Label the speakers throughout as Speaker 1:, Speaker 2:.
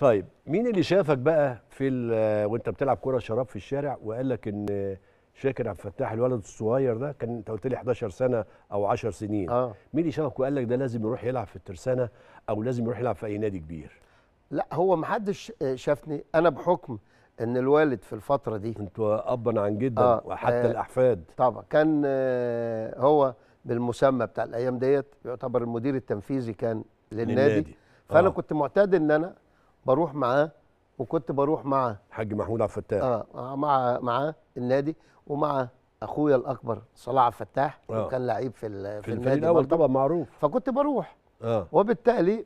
Speaker 1: طيب مين اللي شافك بقى في وانت بتلعب كره شراب في الشارع وقال لك ان شاكر عبد الفتاح الولد الصغير ده كان انت قلت لي 11 سنه او 10 سنين آه. مين اللي شافك وقال لك ده لازم يروح يلعب في الترسانه او لازم يروح يلعب في اي نادي كبير لا هو ما حدش شافني انا بحكم ان الوالد في الفتره دي انت ابا عن جدا آه. وحتى آه. الاحفاد طبعا كان آه هو بالمسمى بتاع الايام ديت يعتبر المدير التنفيذي كان للنادي, للنادي. فانا آه. كنت معتاد ان انا بروح معاه وكنت بروح مع حاج محمود عبد الفتاح آه،, اه مع مع النادي ومع اخويا الاكبر صلاح عبد الفتاح آه. وكان لعيب في في, في النادي الاول طبعا معروف فكنت بروح آه. وبالتالي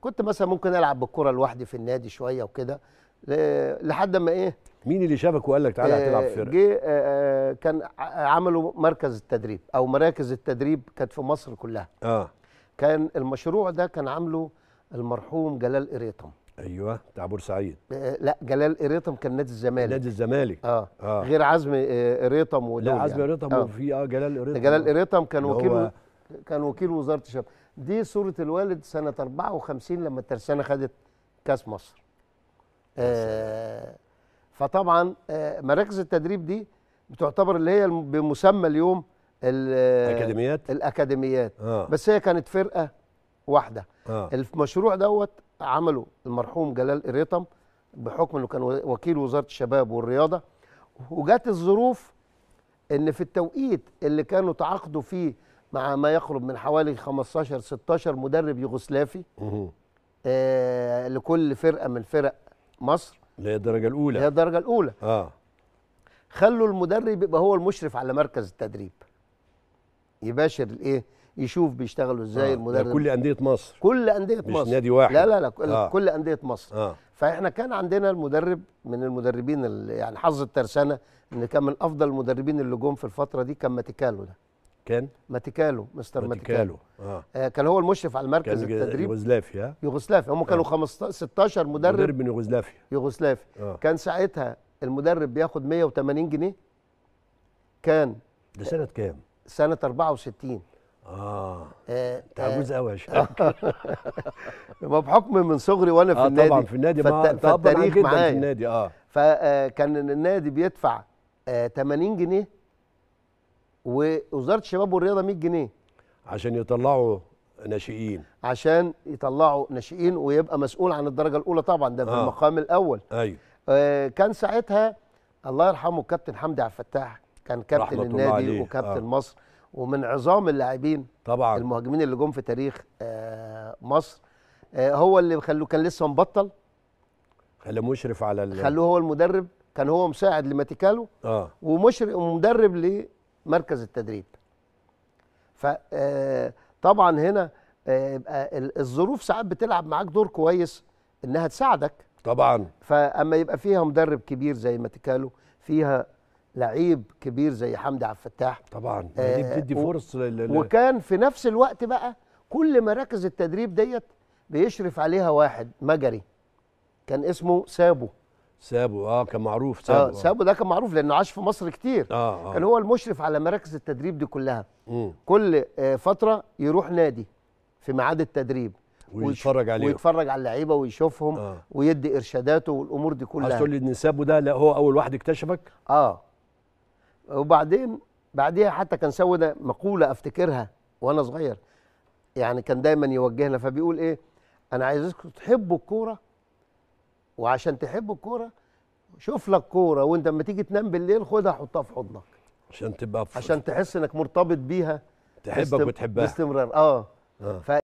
Speaker 1: كنت مثلا ممكن العب بالكره لوحدي في النادي شويه وكده لحد ما ايه مين اللي شافك وقال لك تعالى آه، هتلعب فرقه؟ جه آه, آه، كان عملوا مركز التدريب او مراكز التدريب كانت في مصر كلها اه كان المشروع ده كان عامله المرحوم جلال قريطم ايوه بتاع بورسعيد آه، لا جلال قريطم كان نادي الزمالك نادي الزمالك اه, آه. غير عزم قريطم آه لا عزم قريطم يعني. آه. وفي اه جلال قريطم جلال قريطم كان وكيل هو... كان وكيل وزاره الشباب دي صوره الوالد سنه 54 لما الترسانه خدت كاس مصر آه فطبعا آه مراكز التدريب دي بتعتبر اللي هي بمسمى اليوم الاكاديميات الاكاديميات آه. بس هي كانت فرقه واحده آه. المشروع دوت عمله المرحوم جلال قريطم بحكم انه كان وكيل وزاره الشباب والرياضه وجات الظروف ان في التوقيت اللي كانوا تعاقدوا فيه مع ما يقرب من حوالي 15 16 مدرب يوغوسلافي آه لكل فرقه من فرق مصر اللي هي الدرجه الاولى اللي هي الدرجه الاولى اه خلوا المدرب يبقى هو المشرف على مركز التدريب يباشر الايه يشوف بيشتغلوا ازاي آه. المدرب كل انديه مصر كل انديه مش مصر مش نادي واحد لا لا لا آه. كل انديه مصر آه. فاحنا كان عندنا المدرب من المدربين اللي يعني حظ الترسانه ان كان من افضل المدربين اللي جم في الفتره دي كان ماتيكالو ده كان ماتيكالو مستر ماتيكالو, ماتيكالو. آه. آه كان هو المشرف على المركز كان التدريب يوغوسلافيا يوغوسلافيا هم آه. كانوا آه. 15 16 مدرب مدرب من يوغوسلافيا يوغوسلافيا آه. كان ساعتها المدرب بياخد 180 جنيه كان ده سنه كام سنه 64 آه. اه انت عجوز قوي آه. يا شباب بحكم من صغري وانا في آه النادي طبعا في النادي فالت... فالتاريخ معايا في النادي اه فكان آه، النادي بيدفع آه 80 جنيه ووزاره الشباب والرياضه 100 جنيه عشان يطلعوا ناشئين عشان يطلعوا ناشئين ويبقى مسؤول عن الدرجه الاولى طبعا ده في آه. المقام الاول ايوه آه كان ساعتها الله يرحمه الكابتن حمدي عبد الفتاح كان كابتن النادي وكابتن آه. مصر ومن عظام اللاعبين طبعا المهاجمين اللي جم في تاريخ آه، مصر آه، هو اللي خلوه كان لسه مبطل خلوه مشرف على ال... خلوه هو المدرب كان هو مساعد لماتيكالو اه ومشرف ومدرب لمركز التدريب ف آه، طبعا هنا يبقى الظروف ساعات بتلعب معاك دور كويس انها تساعدك طبعا فاما يبقى فيها مدرب كبير زي ماتيكالو فيها لعيب كبير زي حمدي عبد الفتاح طبعا آه، دي بتدي فرص وكان في نفس الوقت بقى كل مراكز التدريب ديت بيشرف عليها واحد مجري كان اسمه سابو سابو اه كان معروف آه، سابو آه سابو ده كان معروف لانه عاش في مصر كتير آه آه كان هو المشرف على مراكز التدريب دي كلها مم. كل آه فتره يروح نادي في ميعاد التدريب ويتفرج عليهم ويتفرج على اللعيبه ويشوفهم آه. ويدي ارشاداته والامور دي كلها هتقول لي ان سابو ده لا هو اول واحد اكتشفك اه وبعدين بعديها حتى كان سوده مقوله افتكرها وانا صغير يعني كان دايما يوجهنا فبيقول ايه انا عايزكم تحبوا الكوره وعشان تحبوا الكوره شوف لك كوره وانت لما تيجي تنام بالليل خدها حطها في حضنك عشان تبقى عشان تحس انك مرتبط بيها تحبك وتحبها باستمرار اه, آه.